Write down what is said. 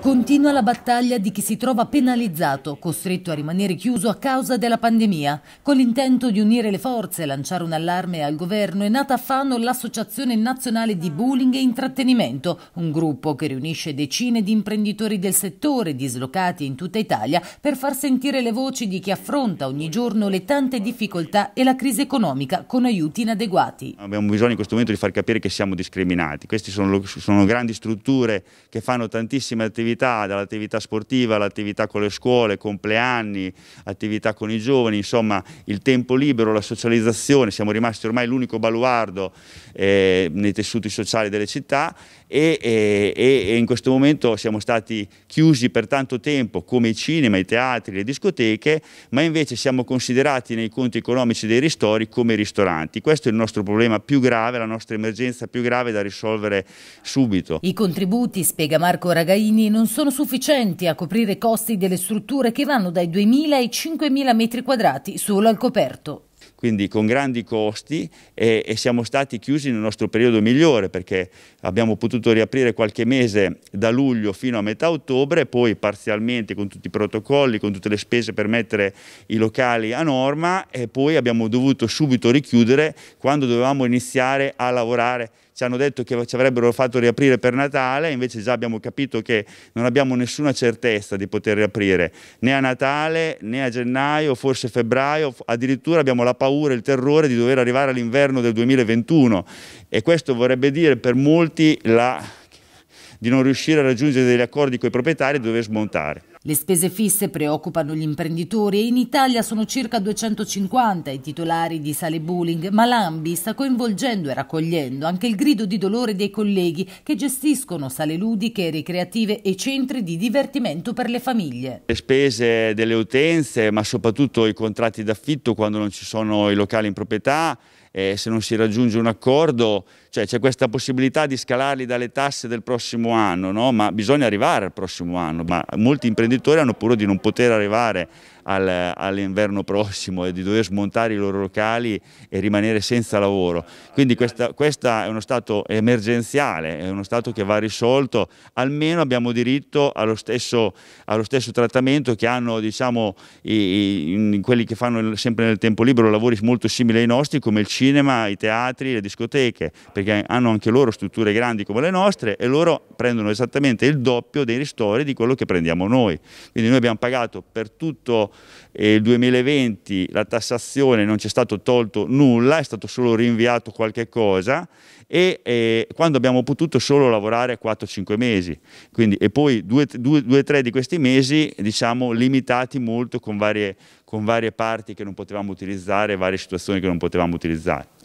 Continua la battaglia di chi si trova penalizzato, costretto a rimanere chiuso a causa della pandemia. Con l'intento di unire le forze e lanciare un allarme al governo è nata a Fano l'Associazione Nazionale di Bullying e Intrattenimento, un gruppo che riunisce decine di imprenditori del settore dislocati in tutta Italia per far sentire le voci di chi affronta ogni giorno le tante difficoltà e la crisi economica con aiuti inadeguati. Abbiamo bisogno in questo momento di far capire che siamo discriminati. Queste sono, sono grandi strutture che fanno tantissime attività attività, dall'attività sportiva all'attività con le scuole, compleanni, attività con i giovani, insomma il tempo libero, la socializzazione, siamo rimasti ormai l'unico baluardo eh, nei tessuti sociali delle città e, e, e in questo momento siamo stati chiusi per tanto tempo come i cinema, i teatri, le discoteche, ma invece siamo considerati nei conti economici dei ristori come ristoranti. Questo è il nostro problema più grave, la nostra emergenza più grave da risolvere subito. I contributi, spiega Marco Ragaini, non non sono sufficienti a coprire i costi delle strutture che vanno dai 2.000 ai 5.000 metri quadrati solo al coperto quindi con grandi costi e, e, siamo stati chiusi nel nostro periodo migliore perché abbiamo potuto riaprire qualche mese da luglio fino a metà ottobre, poi parzialmente con tutti i protocolli, con tutte le spese per mettere i locali a norma e poi abbiamo dovuto subito richiudere quando dovevamo iniziare a lavorare ci hanno detto che ci avrebbero fatto riaprire per Natale, invece già abbiamo capito che non abbiamo nessuna certezza di poter riaprire né a Natale né a gennaio, forse febbraio, addirittura abbiamo la paura e il terrore di dover arrivare all'inverno del 2021 e questo vorrebbe dire per molti la, di non riuscire a raggiungere degli accordi con i proprietari e dover smontare. Le spese fisse preoccupano gli imprenditori e in Italia sono circa 250 i titolari di sale bowling, ma l'Ambi sta coinvolgendo e raccogliendo anche il grido di dolore dei colleghi che gestiscono sale ludiche, ricreative e centri di divertimento per le famiglie. Le spese delle utenze, ma soprattutto i contratti d'affitto quando non ci sono i locali in proprietà, eh, se non si raggiunge un accordo, cioè, c'è questa possibilità di scalarli dalle tasse del prossimo anno, no? ma bisogna arrivare al prossimo anno, ma molti imprenditori hanno paura di non poter arrivare al, all'inverno prossimo e di dover smontare i loro locali e rimanere senza lavoro. Quindi questo è uno stato emergenziale, è uno stato che va risolto, almeno abbiamo diritto allo stesso, allo stesso trattamento che hanno diciamo, i, i, quelli che fanno sempre nel tempo libero lavori molto simili ai nostri come il cinema, i teatri, le discoteche, perché hanno anche loro strutture grandi come le nostre e loro prendono esattamente il doppio dei ristori di quello che prendiamo noi. Quindi noi abbiamo pagato per tutto eh, il 2020 la tassazione, non ci è stato tolto nulla, è stato solo rinviato qualche cosa e eh, quando abbiamo potuto solo lavorare 4-5 mesi Quindi, e poi 2-3 di questi mesi diciamo limitati molto con varie, con varie parti che non potevamo utilizzare, varie situazioni che non potevamo utilizzare.